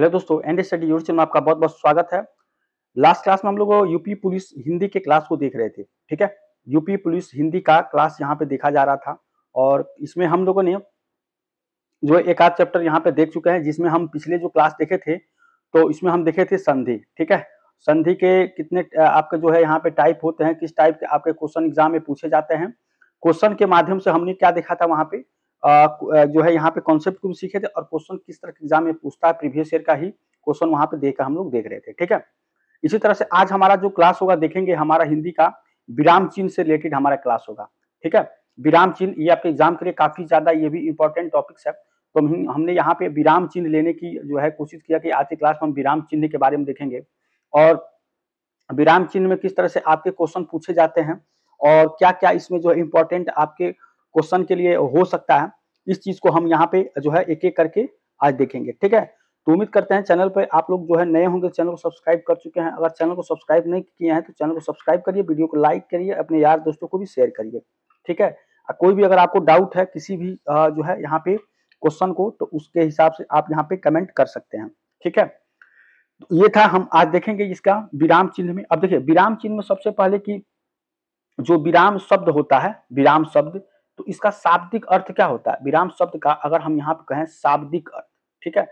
hello दोस्तों and study YouTube में आपका बहुत बहुत स्वागत है लास्ट क्लास में हम लोग यूपी पुलिस हिंदी के क्लास को देख रहे थे ठीक है यूपी पुलिस हिंदी का क्लास यहाँ पे देखा जा रहा था और इसमें हम लोगों ने जो एक आध चैप्टर यहाँ पे देख चुके हैं जिसमें हम पिछले जो क्लास देखे थे तो इसमें हम देखे थे संधि ठीक है संधि के कितने आपके जो है यहाँ पे टाइप होते हैं किस टाइप के आपके क्वेश्चन एग्जाम में पूछे जाते हैं क्वेश्चन के माध्यम से हमने क्या देखा था वहाँ पे जो है यहाँ पे कॉन्सेप्ट को भी सीखे थे और क्वेश्चन किस तरह के एग्जाम में पूछता है प्रीवियस ईयर का ही क्वेश्चन वहाँ पे देकर हम लोग देख रहे थे ठीक है इसी तरह से आज हमारा जो क्लास होगा देखेंगे हमारा हिंदी का विराम चिन्ह से रिलेटेड हमारा क्लास होगा ठीक है विराम चिन्ह ये आपके एग्जाम के लिए काफी ज्यादा ये भी इंपॉर्टेंट टॉपिक्स है तो हम हमने यहाँ पे विराम चिन्ह लेने की जो है कोशिश किया कि आज की क्लास में हम विराम चिन्ह के बारे में देखेंगे और विराम चिन्ह में किस तरह से आपके क्वेश्चन पूछे जाते हैं और क्या क्या इसमें जो है इम्पोर्टेंट आपके क्वेश्चन के लिए हो सकता है इस चीज को हम यहाँ पे जो है एक एक करके आज देखेंगे ठीक है तो उम्मीद करते हैं चैनल पर आप लोग जो है नए होंगे चैनल को सब्सक्राइब कर चुके हैं अगर चैनल को सब्सक्राइब नहीं किए हैं तो चैनल को सब्सक्राइब करिए वीडियो को लाइक करिए अपने यार दोस्तों को भी शेयर करिए ठीक है कोई भी अगर आपको डाउट है किसी भी जो है यहाँ पे क्वेश्चन को तो उसके हिसाब से आप यहाँ पे कमेंट कर सकते हैं ठीक है तो ये था हम आज देखेंगे इसका विराम चिन्ह में अब देखिए विराम चिन्ह में सबसे पहले कि जो विराम शब्द होता है विराम शब्द तो इसका शाब्दिक अर्थ क्या होता है विराम शब्द का अगर हम यहाँ पे कहें शाब्दिक अर्थ ठीक है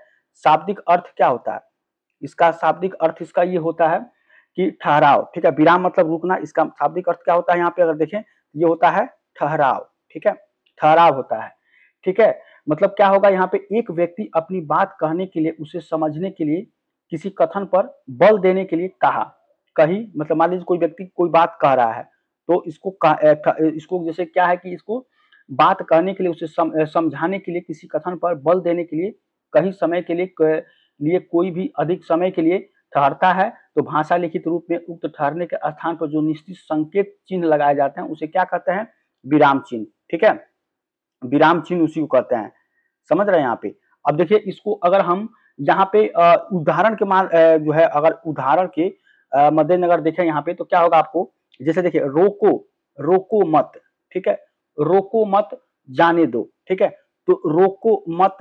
शाब्दिक अर्थ क्या होता है इसका शाब्दिक अर्थ इसका ये होता है कि ठहराव ठीक है विराम मतलब रुकना इसका शाब्दिक अर्थ क्या होता है यहाँ पे अगर देखें ये होता है ठहराव ठीक है ठहराव होता है ठीक है मतलब क्या होगा यहाँ पे एक व्यक्ति अपनी बात कहने के लिए उसे समझने के लिए किसी कथन पर बल देने के लिए कहा कही मतलब मान लीजिए कोई व्यक्ति कोई बात कह रहा है तो इसको इसको जैसे क्या है कि इसको बात करने के लिए उसे सम, समझाने के लिए किसी कथन पर बल देने के लिए कहीं समय के लिए के लिए कोई भी अधिक समय के लिए ठहरता है तो भाषा लिखित रूप में उक्त ठहरने के स्थान पर जो निश्चित संकेत चिन्ह लगाए जाते हैं उसे क्या कहते हैं विराम चिन्ह ठीक है विराम चिन्ह उसी को कहते हैं समझ रहे हैं यहाँ पे अब देखिए इसको अगर हम यहाँ पे उदाहरण के मान जो है अगर उदाहरण के मद्देनजर देखें यहाँ पे तो क्या होगा आपको जैसे देखिए रोको रोको मत ठीक है रोको मत जाने दो ठीक है तो रोको मत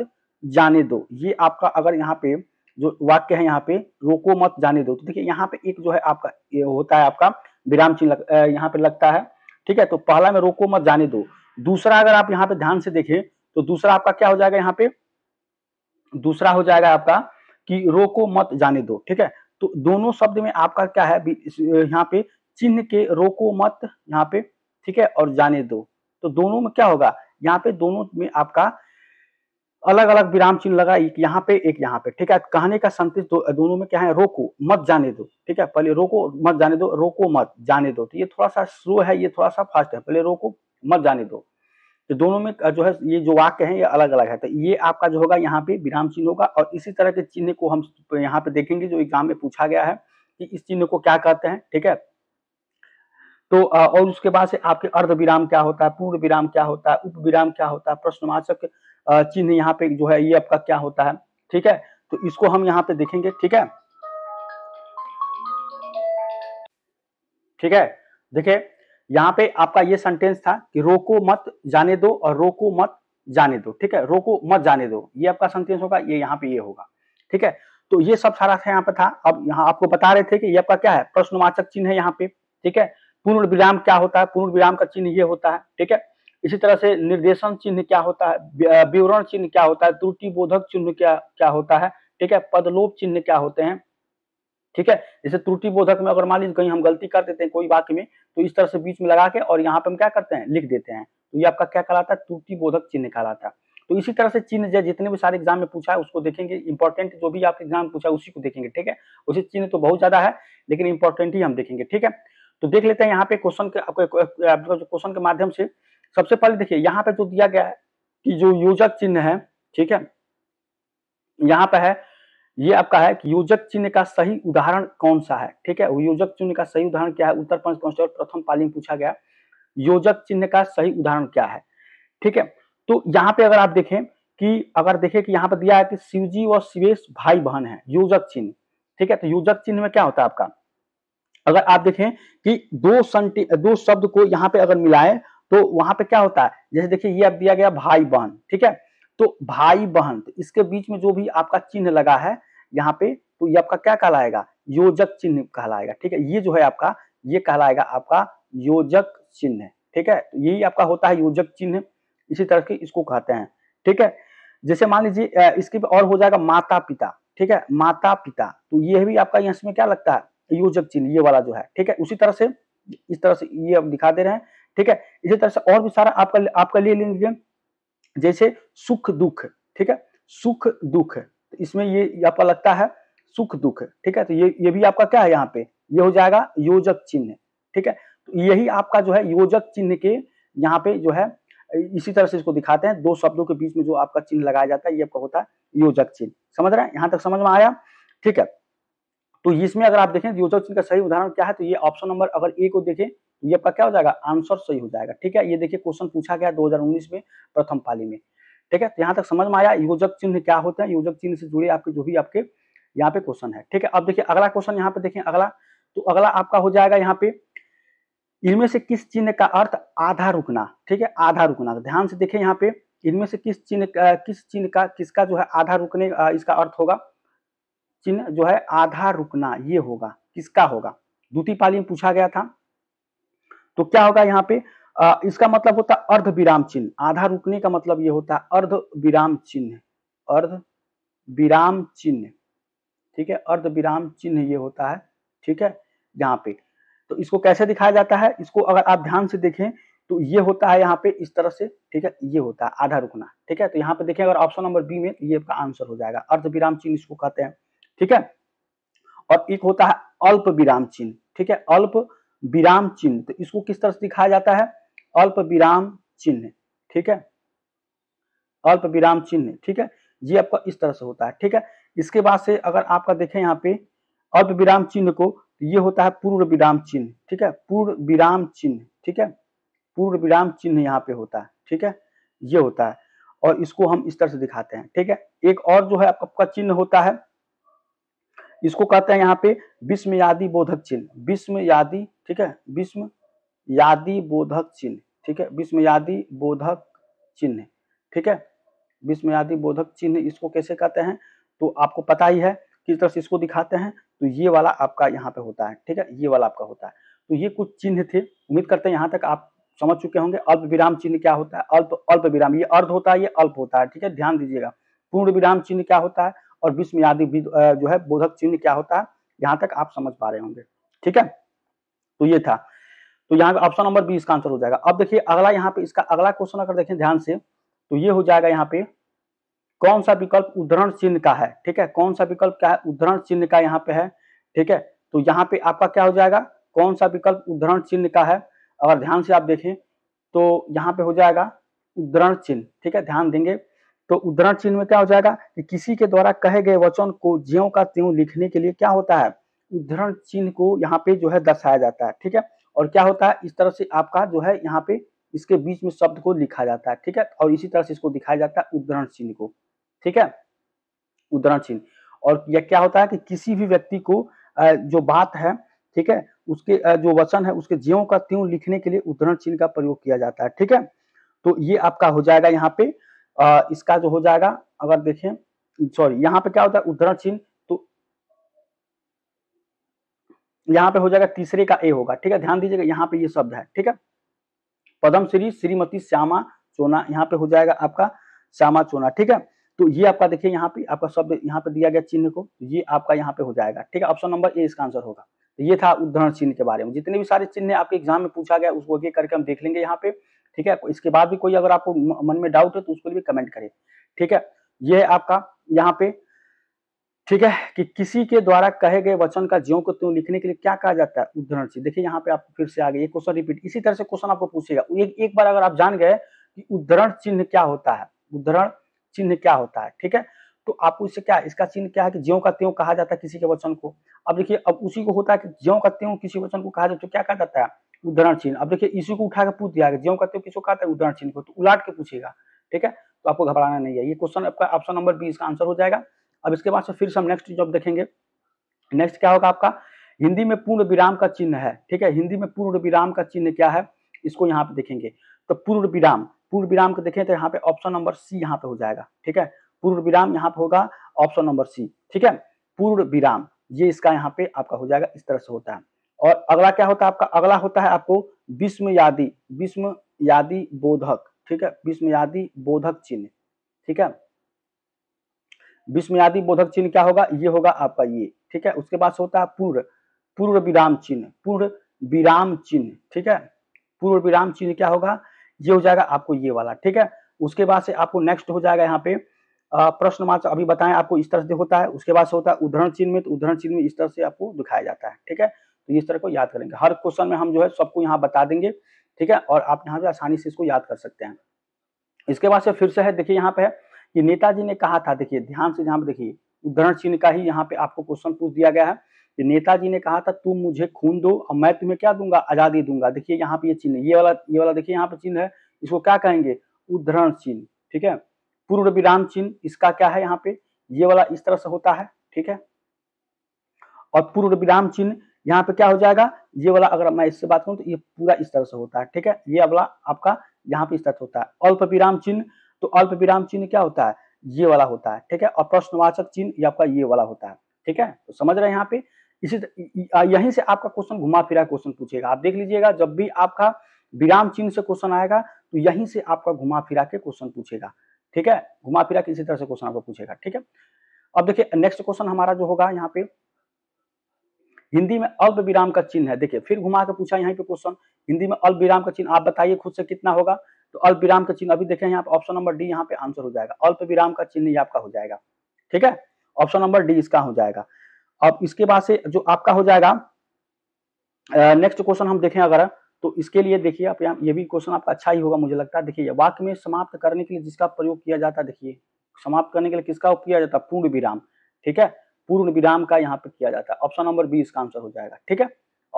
जाने दो ये आपका अगर यहाँ पे जो वाक्य है यहाँ पे रोको मत जाने दो तो देखिए यहाँ पे एक जो है आपका होता है आपका विराम चिन्ह यहाँ पे लगता है ठीक है तो पहला में रोको मत जाने दो दूसरा अगर आप यहाँ पे ध्यान से देखें तो दूसरा आपका क्या हो जाएगा यहाँ पे दूसरा हो जाएगा आपका कि रोको मत जाने दो ठीक है तो दोनों शब्द में आपका क्या है यहाँ पे चिन्ह के रोको मत यहाँ पे ठीक है और जाने दो तो दोनों में क्या होगा यहाँ पे दोनों में आपका अलग अलग विराम चिन्ह लगा एक यहाँ पे एक यहाँ पे ठीक है कहने का संतुष्ट दो, दोनों में क्या है रोको मत जाने दो ठीक है पहले रोको मत जाने दो रोको मत जाने दो तो ये थोड़ा सा स्लो है ये थोड़ा सा फास्ट है पहले रोको मत जाने दो तो दोनों में जो है ये जो वाक्य है ये अलग अलग है तो ये आपका जो होगा यहाँ पे विराम चिन्ह होगा और इसी तरह के चिन्ह को हम यहाँ पे देखेंगे जो एग्जाम में पूछा गया है कि इस चिन्ह को क्या कहते हैं ठीक है तो और उसके बाद से आपके अर्ध विराम क्या होता है पूर्ण विराम क्या होता है उप विराम क्या होता है प्रश्नवाचक चिन्ह यहाँ पे जो है ये आपका क्या होता है ठीक है तो इसको हम यहाँ पे देखेंगे ठीक है ठीक है देखिये यहाँ पे आपका ये सेंटेंस था कि रोको मत जाने दो और रोको मत जाने दो ठीक है रोको मत जाने दो ये आपका सेंटेंस होगा ये यहाँ पे ये होगा ठीक है तो ये सब सारा था यहाँ पे था अब यहाँ आपको बता रहे थे कि ये आपका क्या है प्रश्नवाचक चिन्ह है यहाँ पे ठीक है पूर्ण विराम क्या होता है पूर्ण विराम का चिन्ह ये होता है ठीक है इसी तरह से निर्देशन चिन्ह क्या होता है विवरण चिन्ह क्या होता है त्रुटि बोधक चिन्ह क्या क्या होता है ठीक है पदलोप चिन्ह क्या होते हैं ठीक है जैसे त्रुटि बोधक में अगर मान लीजिए कहीं हम गलती कर देते हैं कोई वाक्य में तो इस तरह से बीच में लगा के और यहाँ पे हम क्या करते हैं लिख देते हैं तो ये आपका क्या कहलाता है त्रुटि बोधक चिन्ह कहलाता है तो इसी तरह से चिन्ह जो जितने भी सारे एग्जाम में पूछा है उसको देखेंगे इंपॉर्टेंट जो भी आपके एग्जाम पूछा है उसी को देखेंगे ठीक है उसे चिन्ह तो बहुत ज्यादा है लेकिन इंपॉर्टेंट ही हम देखेंगे ठीक है तो देख लेते हैं यहाँ पे क्वेश्चन के क्वेश्चन के माध्यम से सबसे पहले देखिए यहाँ पे जो दिया गया है कि जो योजक चिन्ह है ठीक है यहाँ पे है ये आपका है कि योजक चिन्ह का सही उदाहरण कौन सा है ठीक है योजक चिन्ह का सही उदाहरण क्या है उत्तर पंच प्रथम पाली में पूछा गया योजक चिन्ह का सही उदाहरण क्या है ठीक है तो यहाँ पे अगर आप देखें कि अगर देखें कि यहाँ पे दिया है कि शिवजी और शिवेश भाई बहन है योजक चिन्ह ठीक है तो योजक चिन्ह में क्या होता है आपका अगर आप देखें कि दो संटी दो शब्द को यहाँ पे अगर मिलाए तो वहां पे क्या होता है जैसे देखिए ये अब दिया गया भाई बहन ठीक है तो भाई बहन तो इसके बीच में जो भी आपका चिन्ह लगा है यहाँ पे तो ये आपका क्या कहलाएगा योजक चिन्ह कहलाएगा ठीक है ये जो है आपका ये कहलाएगा आपका योजक चिन्ह ठीक है तो यही आपका होता है योजक चिन्ह इसी तरह के इसको कहते हैं ठीक है जैसे मान लीजिए इसके और हो जाएगा माता पिता ठीक है माता पिता तो ये भी आपका में क्या लगता है योजक चिन्ह ये वाला जो है ठीक है उसी तरह से इस तरह से ये हम दिखा दे रहे हैं ठीक है इसी तरह से और भी सारा आपका आपका लिए लेंगे जैसे सुख दुख ठीक है सुख दुख तो इसमें ये आपका लगता है सुख दुख ठीक है तो ये ये भी आपका क्या है यहाँ पे ये हो जाएगा योजक चिन्ह ठीक है तो यही आपका जो है योजक चिन्ह के यहाँ पे जो है इसी तरह से इसको दिखाते हैं दो शब्दों के बीच में जो आपका चिन्ह लगाया जाता है ये आपका होता है योजक चिन्ह समझ रहे हैं यहाँ तक समझ में आया ठीक है तो इसमें अगर आप देखें योजक का सही उदाहरण क्या है तो ये ऑप्शन नंबर अगर ए को देखें तो ये आपका क्या हो जाएगा आंसर सही हो जाएगा ठीक है ये देखिए क्वेश्चन पूछा गया 2019 में प्रथम पाली में ठीक है तो यहाँ तक समझ में आया योजक चिन्ह क्या होते हैं योजक चिन्ह से जुड़े आपके जो भी आपके यहाँ पे क्वेश्चन है ठीक है अब देखिए अगला क्वेश्चन यहाँ पे देखें अगला तो अगला आपका हो जाएगा यहाँ पे इनमें से किस चिन्ह का अर्थ आधा रुकना ठीक है आधा रुकना तो ध्यान से देखें यहाँ पे इनमें से किस चिन्ह किस चिन्ह का किसका जो है आधा रुकने इसका अर्थ होगा चिन्ह जो है आधा रुकना ये होगा किसका होगा द्वितीय पाली में पूछा गया था तो क्या होगा यहाँ पे आ, इसका मतलब होता अर्ध विराम चिन्ह आधा रुकने का मतलब ये होता है अर्ध विराम चिन्ह अर्ध विराम चिन्ह ठीक है अर्ध विराम चिन्ह ये होता है ठीक है यहाँ पे तो इसको कैसे दिखाया जाता है इसको अगर आप ध्यान से देखें तो ये होता है यहाँ पे इस तरह से ठीक है ये होता है आधा रुकना ठीक है तो यहाँ पे देखें अगर ऑप्शन नंबर बी में तो ये आपका आंसर हो जाएगा अर्ध विराम चिन्ह इसको कहते हैं ठीक है और एक होता है अल्प विराम चिन्ह ठीक है अल्प विराम चिन्ह तो इसको किस तरह से दिखाया जाता है अल्प विराम चिन्ह ठीक है अल्प विराम चिन्ह ठीक है ये आपका इस तरह से होता है ठीक है इसके बाद से अगर आपका देखें यहाँ पे अल्प विराम चिन्ह को तो ये होता है पूर्व विराम चिन्ह ठीक है पूर्व विराम चिन्ह ठीक है पूर्व विराम चिन्ह यहाँ पे होता है ठीक है ये होता है और इसको हम इस तरह से दिखाते हैं ठीक है एक और जो है आपका चिन्ह होता है इसको कहते हैं यहाँ पे विश्व यादि बोधक चिन्ह विश्व यादि ठीक है विश्व यादि बोधक चिन्ह ठीक है विश्व यादि बोधक चिन्ह ठीक है विश्व यादि बोधक चिन्ह इसको कैसे कहते हैं तो आपको पता ही है किस तरह से इसको दिखाते हैं तो ये वाला आपका यहाँ पे होता है ठीक है ये वाला आपका होता है तो ये कुछ चिन्ह थे उम्मीद करते हैं यहाँ तक आप समझ चुके होंगे अल्प विराम चिन्ह क्या होता है अल्प अल्प विराम ये अर्ध होता है ये अल्प होता है ठीक है ध्यान दीजिएगा पूर्ण विराम चिन्ह क्या होता है और विस्मयादि जो है बोधक चिन्ह क्या होता है यहाँ तक आप समझ पा रहे होंगे ठीक है तो ये था तो यहाँ ऑप्शन नंबर बी इसका आंसर हो जाएगा अब देखिए अगला यहाँ पे इसका अगला क्वेश्चन अगर देखें ध्यान से तो ये हो जाएगा यहाँ पे कौन सा विकल्प उद्धरण चिन्ह का है ठीक है कौन सा विकल्प क्या है उद्धरण चिन्ह का यहाँ पे है ठीक है तो यहाँ पे आपका क्या हो जाएगा कौन सा विकल्प उद्धरण चिन्ह का है अगर ध्यान से आप देखें तो यहाँ पे हो जाएगा उद्धरण चिन्ह ठीक है ध्यान देंगे तो उदाहरण चिन्ह में क्या हो जाएगा कि किसी के द्वारा कहे गए वचन को ज्यो का त्यों लिखने के लिए क्या होता है उदाहरण चिन्ह को यहाँ पे जो है दर्शाया जाता है ठीक है और क्या होता है इस तरह से आपका जो है यहाँ पे इसके बीच में शब्द को लिखा जाता है ठीक है और इसी तरह से इसको दिखाया जाता है उदाहरण चिन्ह को ठीक है उदाहरण चिन्ह और यह क्या होता है कि किसी भी व्यक्ति को जो बात है ठीक है उसके जो वचन है उसके ज्यो का त्यों लिखने के लिए उदाहरण चिन्ह का प्रयोग किया जाता है ठीक है तो ये आपका हो जाएगा यहाँ पे आ, इसका जो हो जाएगा अगर देखें सॉरी यहाँ पे क्या होता है उद्धरण चिन्ह तो यहाँ पे हो जाएगा तीसरे का ए होगा ठीक है ध्यान दीजिएगा यहाँ पे ये शब्द है ठीक है पदम श्री श्रीमती श्यामा चोना यहाँ पे हो जाएगा आपका श्यामा चोना ठीक है तो ये आपका देखिए यहाँ पे आपका शब्द यहाँ पे दिया गया चिन्ह को तो ये आपका यहाँ पे हो जाएगा ठीक है ऑप्शन नंबर ए इसका आंसर होगा तो ये था उद्धरण चिन्ह के बारे में जितने भी सारे चिन्ह आपके एग्जाम में पूछा गया उसको करके हम देख लेंगे यहाँ पे ठीक है इसके बाद भी कोई अगर आपको मन में डाउट है तो उसको भी कमेंट करें ठीक है ये आपका यहाँ पे ठीक है कि किसी के द्वारा कहे गए वचन का ज्यो को त्यों लिखने के लिए क्या कहा जाता है उदाहरण से देखिए यहाँ पे आपको फिर से आगे ये क्वेश्चन रिपीट इसी तरह से क्वेश्चन आपको पूछेगा एक एक बार अगर आप जान गए कि उद्धरण चिन्ह क्या होता है उद्धरण चिन्ह क्या होता है ठीक है तो आपको इससे क्या इसका चिन्ह क्या है कि ज्यो का त्यों कहा जाता है किसी के वचन को अब देखिए अब उसी को होता है कि ज्यो का त्यों किसी वचन को कहा जाता है तो क्या कहा जाता है उदाहरण चिन्ह अब देखिए इसी को उठा के पूछ दिया जो ज्यो कहते हो किसको कहते है उदाहरण चिन्ह को तो उलाट के पूछेगा ठीक है तो आपको घबराना नहीं है ये क्वेश्चन आपका ऑप्शन नंबर बी इसका आंसर हो जाएगा अब इसके बाद से फिर से हम नेक्स्ट जॉब देखेंगे नेक्स्ट क्या होगा आपका हिंदी में पूर्ण विराम का चिन्ह है ठीक है हिंदी में पूर्ण विराम का चिन्ह क्या है इसको यहाँ पे देखेंगे तो पूर्ण विराम पूर्ण विराम को देखें तो यहाँ पे ऑप्शन नंबर सी यहाँ पे हो जाएगा ठीक है पूर्ण विराम यहाँ पे होगा ऑप्शन नंबर सी ठीक है पूर्ण विराम ये इसका यहाँ पे आपका हो जाएगा इस तरह से होता है और अगला क्या होता है आपका अगला होता है आपको विस्म यादि विस्म यादि बोधक ठीक है विस्म यादि बोधक चिन्ह ठीक है विस्म यादि बोधक चिन्ह क्या होगा ये होगा आपका ये ठीक है उसके बाद होता है पूर्व पूर्व विराम चिन्ह पूर्व विराम चिन्ह ठीक है पूर्व विराम चिन्ह क्या होगा ये हो जाएगा आपको ये वाला ठीक है उसके बाद से आपको नेक्स्ट हो जाएगा यहाँ पे प्रश्न मार्च अभी बताएं आपको इस तरह से होता है उसके बाद से होता है उदाहरण चिन्ह में तो उदाहरण चिन्ह में इस तरह से आपको दिखाया जाता है ठीक है तो इस तरह को याद करेंगे हर क्वेश्चन में हम जो है सबको यहाँ बता देंगे ठीक है और आप यहाँ पे आसानी से इसको याद कर सकते हैं इसके बाद से फिर से है देखिए यहाँ पे है कि नेताजी ने कहा था देखिए ध्यान से यहाँ पे देखिए उदाहरण चिन्ह का ही यहाँ पे आपको क्वेश्चन पूछ दिया गया है कि नेताजी ने कहा था तुम मुझे खून दो और मैं तुम्हें क्या दूंगा आजादी दूंगा देखिए यहाँ पे ये चिन्ह ये वाला ये वाला देखिए यहाँ पे चिन्ह है इसको क्या कहेंगे उदाहरण चिन्ह ठीक है पूर्व विराम चिन्ह इसका क्या है यहाँ पे ये वाला इस तरह से होता है ठीक है और पूर्व विराम चिन्ह यहाँ पे क्या हो जाएगा ये वाला अगर मैं इससे बात करूँ तो ये पूरा इस तरह से होता है ठीक है ये वाला आपका यहाँ पे इस तरह होता है अल्प विराम चिन्ह तो अल्प विराम चिन्ह क्या होता है ये वाला होता है ठीक है और प्रश्नवाचक चिन्ह ये आपका ये वाला होता है ठीक है तो समझ रहे हैं यहाँ पे इसी यहीं से आपका क्वेश्चन घुमा फिरा क्वेश्चन पूछेगा आप देख लीजिएगा जब भी आपका विराम चिन्ह से क्वेश्चन आएगा तो यहीं से आपका घुमा फिरा के क्वेश्चन पूछेगा ठीक है घुमा फिरा के इसी तरह से क्वेश्चन आपको पूछेगा ठीक है अब देखिए नेक्स्ट क्वेश्चन हमारा जो होगा यहाँ पे हिंदी में अल्प विराम का चिन्ह है देखिए फिर घुमा के पूछा यहाँ पे क्वेश्चन हिंदी में अल्प विराम का चिन्ह आप बताइए खुद से कितना होगा तो अल्प विराम का चिन्ह अभी देखें यहाँ पे ऑप्शन नंबर डी यहाँ पे आंसर हो जाएगा अल्प विराम का चिन्ह आपका हो जाएगा ठीक है ऑप्शन नंबर डी इसका हो जाएगा अब इसके बाद से जो आपका हो जाएगा नेक्स्ट क्वेश्चन हम देखें अगर तो इसके लिए देखिए आप यहाँ ये भी क्वेश्चन आपका अच्छा ही होगा मुझे लगता है देखिए वाक्य में समाप्त करने के लिए जिसका प्रयोग किया जाता है देखिए समाप्त करने के लिए किसका उपयोग किया जाता है पूर्ण विराम ठीक है पूर्ण विराम का यहाँ पे किया जाता है ऑप्शन नंबर बी इसका आंसर हो जाएगा ठीक है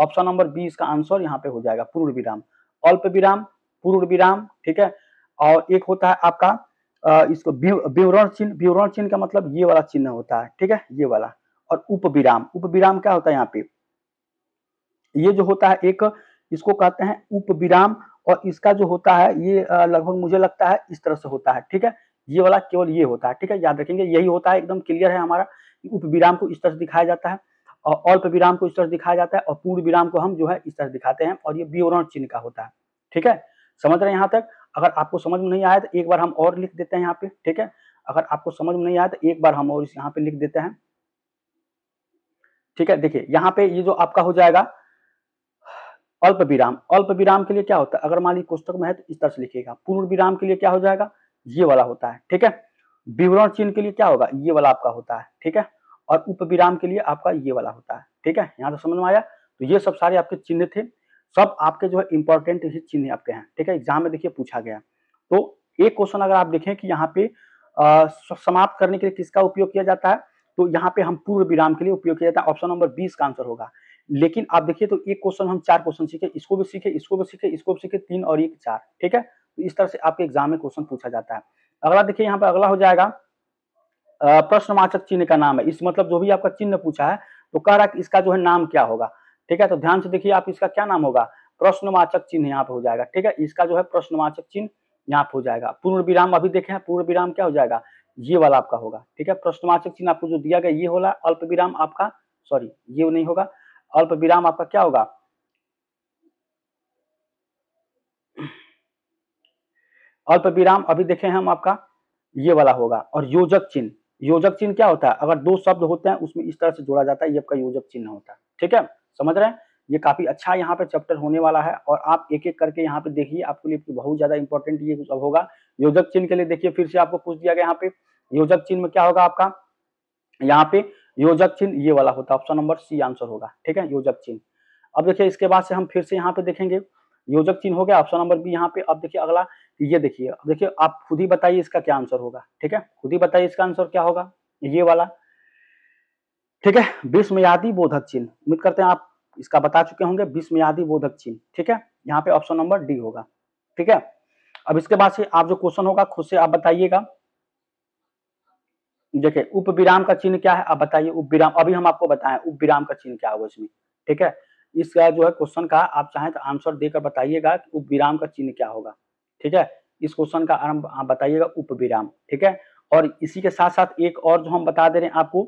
ऑप्शन नंबर बी इसका आंसर यहाँ पे हो जाएगा पूर्ण विराम अल्प विराम पूर्ण विराम ठीक है और एक होता है आपका इसको विवरण चिन्ह विवरण चिन्ह का मतलब ये वाला चिन्ह होता है ठीक है ये वाला और उप विराम उप विराम क्या होता है यहाँ पे ये जो होता है एक इसको कहते हैं उप विराम और इसका जो होता है ये लगभग मुझे लगता है इस तरह से होता है ठीक है ये वाला केवल ये होता है ठीक है याद रखेंगे यही होता है एकदम क्लियर है हमारा उप विराम को इस तरह से दिखाया जाता है और अल्प विराम को इस तरह दिखाया जाता है और पूर्ण विराम को हम जो है इस तरह दिखाते हैं और ये विवरण चिन्ह का होता है ठीक है समझ रहे हैं यहाँ तक अगर आपको समझ में नहीं आया तो एक बार हम और लिख देते हैं यहाँ पे ठीक है अगर आपको समझ में नहीं आया तो एक बार हम और यहाँ पे लिख देते हैं ठीक है देखिए यहाँ पे ये जो आपका हो जाएगा अल्प विराम अल्प विराम के लिए क्या होता है अगर मान ली पुस्तक में है तो इस तरह से लिखिएगा पूर्ण विराम के लिए क्या हो जाएगा ये वाला होता है ठीक है विवरण चिन्ह के लिए क्या होगा ये वाला आपका होता है ठीक है और उपविराम के लिए आपका ये वाला होता है ठीक है यहाँ तो समझ में आया तो ये सब सारे आपके चिन्ह थे सब आपके जो है इंपॉर्टेंट ही चिन्ह आपके हैं ठीक है एग्जाम में देखिए पूछा गया तो एक क्वेश्चन अगर आप देखें कि यहाँ पे समाप्त करने के लिए किसका उपयोग किया जाता है तो यहाँ पे हम पूर्व विराम के लिए उपयोग किया जाता है ऑप्शन नंबर बीस का आंसर होगा लेकिन आप देखिए तो एक क्वेश्चन हम चार क्वेश्चन सीखे इसको भी सीखे इसको भी सीखे इसको भी सीखे तीन और एक चार ठीक है तो इस तरह से आपके एग्जाम में क्वेश्चन पूछा जाता है अगला देखिए यहाँ पे अगला हो जाएगा प्रश्नवाचक चिन्ह का नाम है इस मतलब जो भी आपका चिन्ह पूछा है तो कह रहा है इसका जो है नाम क्या होगा ठीक है तो ध्यान से देखिए आप इसका क्या नाम होगा प्रश्नवाचक चिन्ह यहाँ पे हो जाएगा ठीक है इसका जो है प्रश्नवाचक चिन्ह यहाँ पे हो जाएगा पूर्ण विराम अभी देखे हैं पूर्ण विराम क्या हो जाएगा ये वाला आपका होगा ठीक है प्रश्नवाचक चिन्ह आपको जो दिया गया ये होगा अल्प विराम आपका सॉरी ये नहीं होगा अल्प विराम आपका क्या होगा अल्प विराम अभी देखे हम आपका ये वाला होगा और योजक चिन्ह योजक चिन्ह क्या होता है अगर दो शब्द होते हैं उसमें इस तरह से जोड़ा जाता है ये आपका योजक चिन्ह होता है ठीक है समझ रहे हैं ये काफी अच्छा यहाँ पे चैप्टर होने वाला है और आप एक एक करके यहाँ पे देखिए आपके लिए बहुत ज्यादा इंपॉर्टेंट ये कुछ होगा योजक चिन्ह के लिए देखिए फिर से आपको पूछ दिया गया यहाँ पे योजक चिन्ह में क्या होगा आपका यहाँ पे योजक चिन्ह ये वाला होता है ऑप्शन नंबर सी आंसर होगा ठीक है योजक चिन्ह अब देखिए इसके बाद से हम फिर से यहाँ पे देखेंगे योजक चिन्ह हो गया ऑप्शन नंबर बी यहाँ पे अब देखिए अगला ये देखिए देखिए आप खुद ही बताइए इसका क्या आंसर होगा ठीक है खुद ही बताइए इसका आंसर क्या होगा ये वाला ठीक है विस्मयादी बोधक चिन्ह उम्मीद करते हैं आप इसका बता चुके होंगे विस्मयादी बोधक चिन्ह ठीक है यहाँ पे ऑप्शन नंबर डी होगा ठीक है अब इसके बाद से आप जो क्वेश्चन होगा खुद से आप बताइएगा देखिये उप विराम का चिन्ह क्या है आप बताइए उप विराम अभी हम आपको बताएं उप विराम का चिन्ह क्या होगा इसमें ठीक है इसका जो है क्वेश्चन का आप चाहें तो आंसर देकर बताइएगा कि उप विराम का चिन्ह क्या होगा ठीक है इस क्वेश्चन का आरंभ आप बताइएगा उपविराम ठीक है और इसी के साथ साथ एक और जो हम बता दे रहे हैं आपको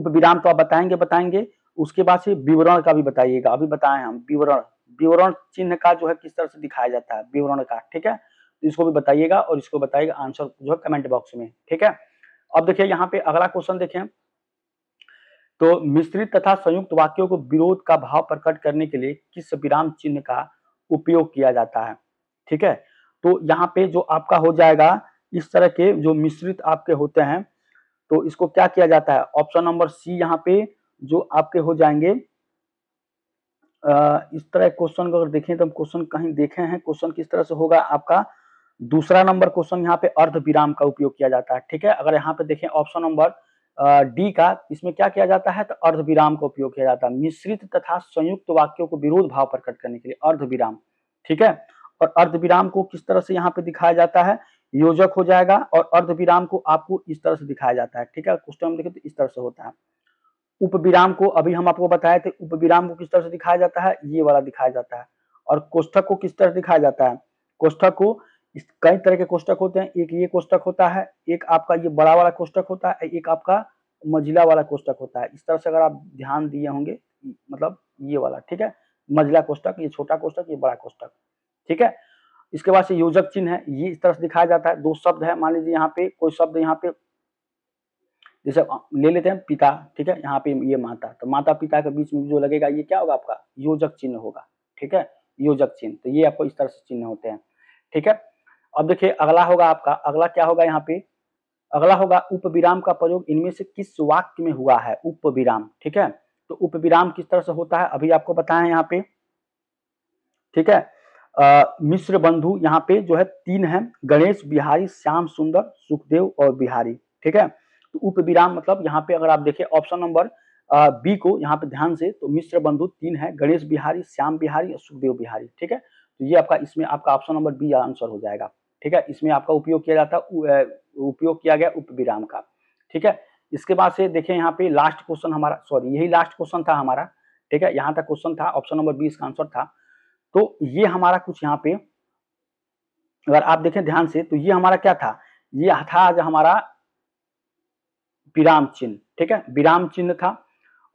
उपविराम तो आप बताएंगे बताएंगे उसके बाद से विवरण का भी बताइएगा अभी बताएं हम विवरण विवरण चिन्ह का जो है किस तरह से दिखाया जाता है विवरण का ठीक है तो इसको भी बताइएगा और इसको बताइएगा आंसर जो है कमेंट बॉक्स में ठीक है अब देखिए यहाँ पे अगला क्वेश्चन देखें तो मिश्रित तथा संयुक्त वाक्यों को विरोध का भाव प्रकट करने के लिए किस विराम चिन्ह का उपयोग किया जाता है ठीक है तो यहाँ पे जो आपका हो जाएगा इस तरह के जो मिश्रित आपके होते हैं तो इसको क्या किया जाता है ऑप्शन नंबर सी यहाँ पे जो आपके हो जाएंगे इस तरह क्वेश्चन अगर देखें तो हम क्वेश्चन कहीं देखे हैं क्वेश्चन किस तरह से होगा आपका दूसरा नंबर क्वेश्चन यहाँ पे अर्ध विराम का उपयोग किया जाता है ठीक है अगर यहाँ पे देखें ऑप्शन नंबर डी का इसमें क्या किया जाता है तो अर्ध विराम का उपयोग किया जाता है मिश्रित तथा संयुक्त वाक्यों को विरोध भाव प्रकट करने के लिए अर्ध विराम ठीक है और अर्ध विराम को किस तरह से यहाँ पे दिखाया जाता है योजक हो जाएगा और अर्ध विराम को आपको इस तरह से दिखाया जाता है ठीक है क्वेश्चन देखें तो इस तरह से होता है उप विराम को अभी हम आपको बताए थे उप विराम को किस तरह से दिखाया जाता है ये वाला दिखाया जाता है और कोष्ठक को किस तरह दिखाया जाता है कोष्ठक को कई तरह के कोष्टक होते हैं एक ये कोष्टक होता है एक आपका ये बड़ा वाला कोष्टक होता है एक आपका मजिला वाला कोष्टक होता है इस तरह से अगर आप ध्यान दिए होंगे मतलब ये वाला ठीक है मजिला कोष्टक ये छोटा कोष्टक ये बड़ा कोष्टक ठीक है इसके बाद से योजक चिन्ह है ये इस तरह से दिखाया जाता है दो शब्द है मान लीजिए यहाँ पे कोई शब्द यहाँ पे जैसे ले लेते हैं पिता ठीक है यहाँ पे ये माता तो माता पिता के बीच में जो लगेगा ये क्या होगा आपका योजक चिन्ह होगा ठीक है योजक चिन्ह तो ये आपको इस तरह से चिन्ह होते हैं ठीक है अब देखिये अगला होगा आपका अगला क्या होगा यहाँ पे अगला होगा उप विराम का प्रयोग इनमें से किस वाक्य में हुआ है उप विराम ठीक है तो उप विराम किस तरह से होता है अभी आपको बताए यहाँ पे ठीक है मिश्र बंधु यहाँ पे जो है तीन है गणेश बिहारी श्याम सुंदर सुखदेव और बिहारी ठीक है तो उप विराम मतलब यहाँ पे अगर आप देखें ऑप्शन नंबर बी को यहाँ पे ध्यान से तो मिश्र बंधु तीन है गणेश बिहारी श्याम बिहारी और सुखदेव बिहारी ठीक है तो ये आपका इसमें आपका ऑप्शन नंबर बी आंसर हो जाएगा ठीक है इसमें आपका उपयोग किया जाता है उपयोग किया गया उप विराम का ठीक है इसके बाद से देखें यहाँ पे लास्ट क्वेश्चन हमारा सॉरी यही लास्ट क्वेश्चन था हमारा ठीक है यहाँ तक क्वेश्चन था ऑप्शन नंबर बी इसका आंसर था तो ये हमारा कुछ यहाँ पे अगर आप देखें ध्यान से तो ये हमारा क्या था ये था आज हमारा विराम चिन्ह ठीक है विराम चिन्ह था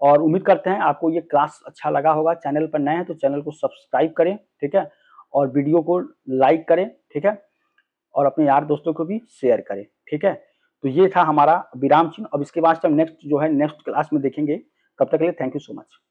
और उम्मीद करते हैं आपको ये क्लास अच्छा लगा होगा चैनल पर नए हैं तो चैनल को सब्सक्राइब करें ठीक है और वीडियो को लाइक करें ठीक है और अपने यार दोस्तों को भी शेयर करें ठीक है तो ये था हमारा विराम चिन्ह अब इसके बाद हम नेक्स्ट जो है नेक्स्ट क्लास में देखेंगे तब तक के लिए थैंक यू सो मच